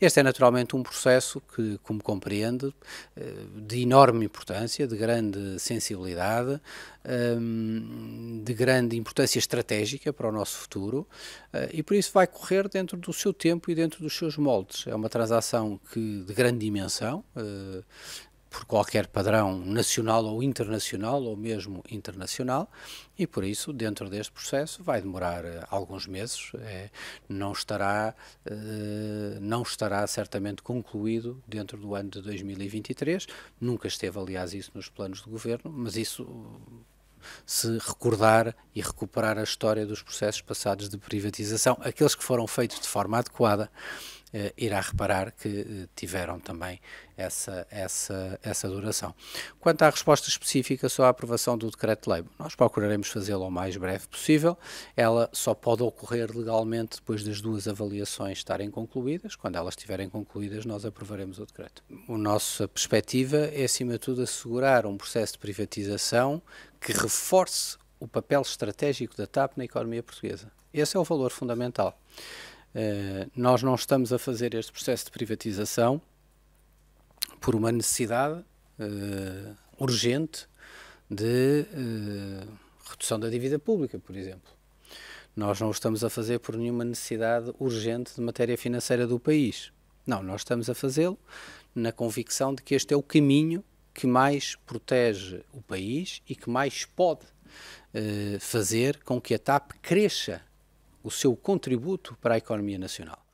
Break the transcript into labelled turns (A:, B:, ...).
A: Este é naturalmente um processo que, como compreende, eh, de enorme importância, de grande sensibilidade, ehm, de grande importância estratégica para o nosso futuro eh, e por isso vai correr dentro do seu tempo e dentro dos seus moldes. É uma transação que, de grande dimensão, eh, por qualquer padrão nacional ou internacional, ou mesmo internacional, e por isso, dentro deste processo, vai demorar eh, alguns meses, é, não, estará, eh, não estará certamente concluído dentro do ano de 2023, nunca esteve, aliás, isso nos planos do governo, mas isso se recordar e recuperar a história dos processos passados de privatização, aqueles que foram feitos de forma adequada, uh, irá reparar que uh, tiveram também essa, essa, essa duração. Quanto à resposta específica sobre a aprovação do decreto-lei, nós procuraremos fazê-la o mais breve possível. Ela só pode ocorrer legalmente depois das duas avaliações estarem concluídas. Quando elas estiverem concluídas, nós aprovaremos o decreto. A nossa perspectiva é, acima de tudo, assegurar um processo de privatização que reforce o papel estratégico da TAP na economia portuguesa. Esse é o valor fundamental. Eh, nós não estamos a fazer este processo de privatização por uma necessidade uh, urgente de uh, redução da dívida pública, por exemplo. Nós não o estamos a fazer por nenhuma necessidade urgente de matéria financeira do país. Não, nós estamos a fazê-lo na convicção de que este é o caminho que mais protege o país e que mais pode fazer com que a TAP cresça o seu contributo para a economia nacional.